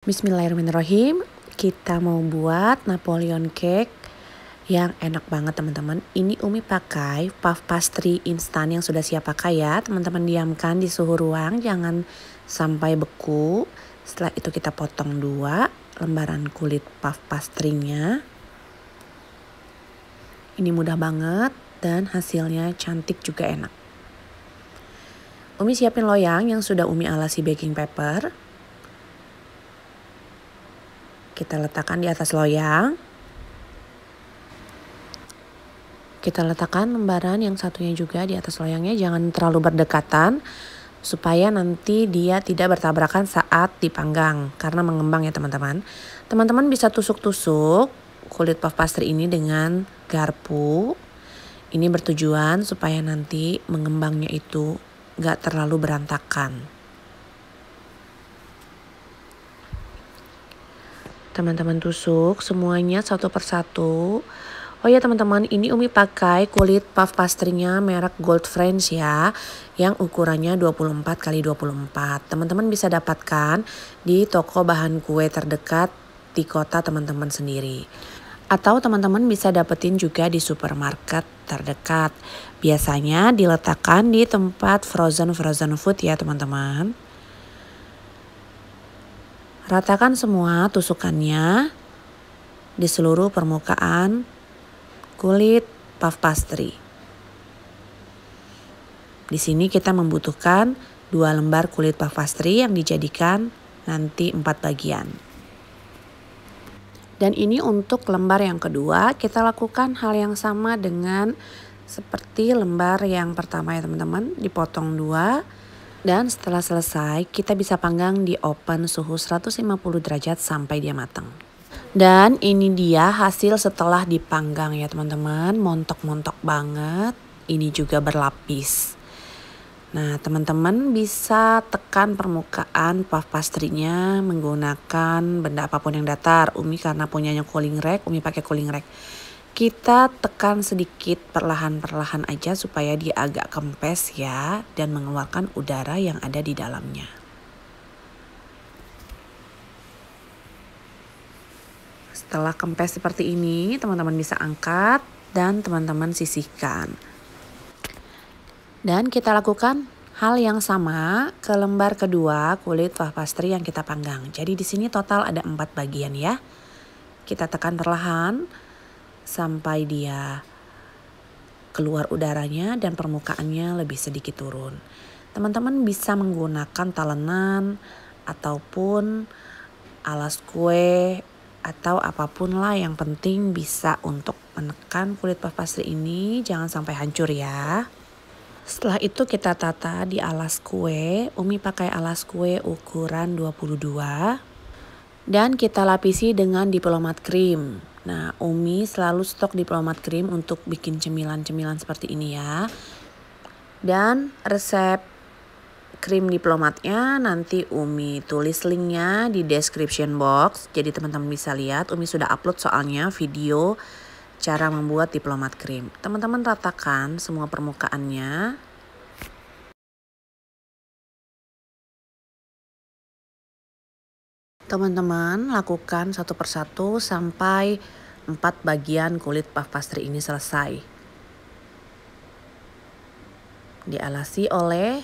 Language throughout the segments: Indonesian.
Bismillahirrahmanirrahim. Kita mau buat Napoleon cake yang enak banget teman-teman. Ini Umi pakai puff pastry instan yang sudah siap pakai ya. Teman-teman diamkan di suhu ruang jangan sampai beku. Setelah itu kita potong dua lembaran kulit puff pastrinya. Ini mudah banget dan hasilnya cantik juga enak. Umi siapin loyang yang sudah Umi alasi baking paper. Kita letakkan di atas loyang. Kita letakkan lembaran yang satunya juga di atas loyangnya, jangan terlalu berdekatan supaya nanti dia tidak bertabrakan saat dipanggang karena mengembang ya teman-teman. Teman-teman bisa tusuk-tusuk kulit puff pastry ini dengan garpu. Ini bertujuan supaya nanti mengembangnya itu nggak terlalu berantakan. teman-teman tusuk semuanya satu persatu. Oh ya teman-teman, ini Umi pakai kulit puff pastrinya merek Gold Friends ya, yang ukurannya 24 kali 24. Teman-teman bisa dapatkan di toko bahan kue terdekat di kota teman-teman sendiri. Atau teman-teman bisa dapetin juga di supermarket terdekat. Biasanya diletakkan di tempat frozen-frozen food ya teman-teman. Ratakan semua tusukannya di seluruh permukaan kulit puff pastry. Di sini kita membutuhkan dua lembar kulit puff pastry yang dijadikan nanti empat bagian. Dan ini untuk lembar yang kedua, kita lakukan hal yang sama dengan seperti lembar yang pertama ya teman-teman, dipotong dua, dan setelah selesai, kita bisa panggang di oven suhu 150 derajat sampai dia matang. Dan ini dia hasil setelah dipanggang ya teman-teman, montok-montok banget. Ini juga berlapis. Nah teman-teman bisa tekan permukaan puff pastrinya menggunakan benda apapun yang datar. Umi karena punyanya cooling rack, Umi pakai cooling rack kita tekan sedikit perlahan-perlahan aja supaya dia agak kempes ya dan mengeluarkan udara yang ada di dalamnya. Setelah kempes seperti ini, teman-teman bisa angkat dan teman-teman sisihkan. Dan kita lakukan hal yang sama ke lembar kedua kulit puff pastry yang kita panggang. Jadi di sini total ada empat bagian ya. Kita tekan perlahan sampai dia keluar udaranya dan permukaannya lebih sedikit turun. Teman-teman bisa menggunakan talenan ataupun alas kue atau apapun lah yang penting bisa untuk menekan kulit puff pastry ini jangan sampai hancur ya. Setelah itu kita tata di alas kue. Umi pakai alas kue ukuran 22 dan kita lapisi dengan diplomat krim. Nah, Umi selalu stok diplomat krim untuk bikin cemilan-cemilan seperti ini ya. Dan resep krim diplomatnya nanti Umi tulis linknya di description box. Jadi teman-teman bisa lihat Umi sudah upload soalnya video cara membuat diplomat krim. Teman-teman ratakan semua permukaannya. Teman-teman lakukan satu persatu sampai empat bagian kulit puff pastry ini selesai. Dialasi oleh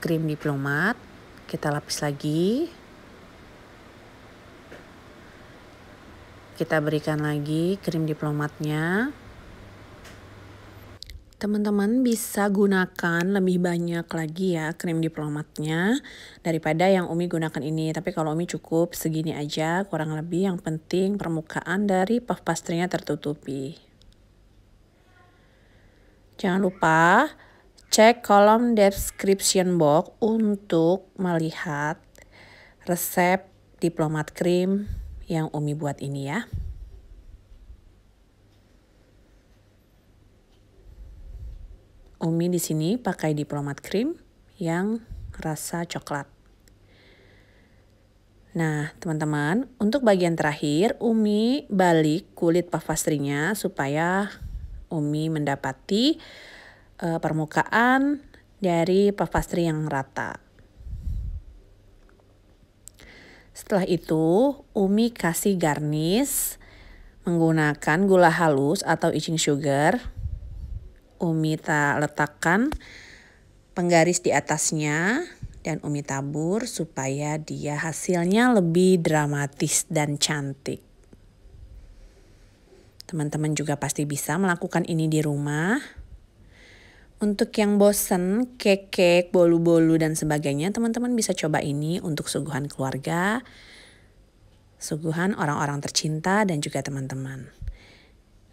krim diplomat, kita lapis lagi. Kita berikan lagi krim diplomatnya teman-teman bisa gunakan lebih banyak lagi ya krim diplomatnya daripada yang Umi gunakan ini. Tapi kalau Umi cukup segini aja kurang lebih yang penting permukaan dari puff pastrinya tertutupi. Jangan lupa cek kolom description box untuk melihat resep diplomat krim yang Umi buat ini ya. Umi di sini pakai diplomat cream yang rasa coklat. Nah, teman-teman, untuk bagian terakhir, Umi balik kulit pavastrinya supaya Umi mendapati uh, permukaan dari pavastri yang rata. Setelah itu, Umi kasih garnish menggunakan gula halus atau icing sugar Umi tak letakkan penggaris di atasnya dan Umi tabur supaya dia hasilnya lebih dramatis dan cantik. Teman-teman juga pasti bisa melakukan ini di rumah. Untuk yang bosen, kekek, bolu-bolu, dan sebagainya, teman-teman bisa coba ini untuk suguhan keluarga, suguhan orang-orang tercinta, dan juga teman-teman.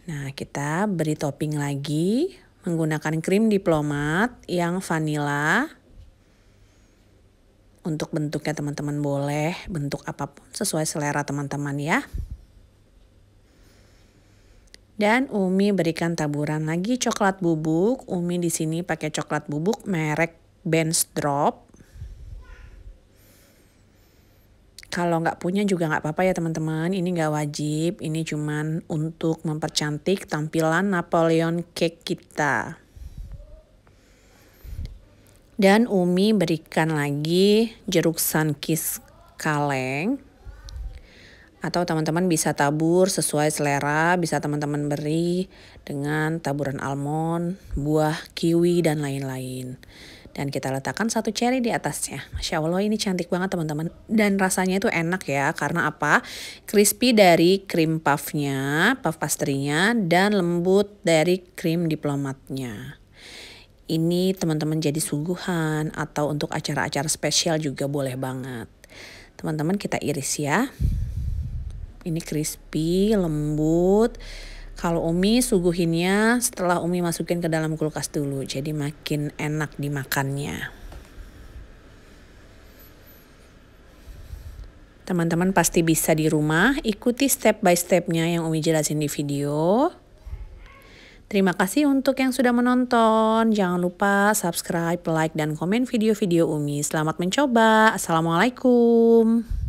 Nah, kita beri topping lagi menggunakan krim diplomat yang vanilla. Untuk bentuknya teman-teman boleh bentuk apapun sesuai selera teman-teman ya. Dan Umi berikan taburan lagi coklat bubuk. Umi di sini pakai coklat bubuk merek Benz Drop. Kalau nggak punya juga nggak apa-apa ya teman-teman, ini nggak wajib, ini cuman untuk mempercantik tampilan Napoleon cake kita. Dan Umi berikan lagi jeruk sankis kaleng. Atau teman-teman bisa tabur sesuai selera, bisa teman-teman beri dengan taburan almond, buah kiwi, dan lain-lain dan kita letakkan satu cherry di atasnya. Masya Allah ini cantik banget teman-teman. Dan rasanya itu enak ya karena apa? Crispy dari cream puffnya, puff pastrinya, dan lembut dari cream diplomatnya. Ini teman-teman jadi suguhan atau untuk acara-acara spesial juga boleh banget. Teman-teman kita iris ya. Ini crispy, lembut, kalau Umi suguhinnya setelah Umi masukin ke dalam kulkas dulu, jadi makin enak dimakannya. Teman-teman pasti bisa di rumah, ikuti step by stepnya yang Umi jelasin di video. Terima kasih untuk yang sudah menonton. Jangan lupa subscribe, like, dan komen video-video Umi. Selamat mencoba. Assalamualaikum.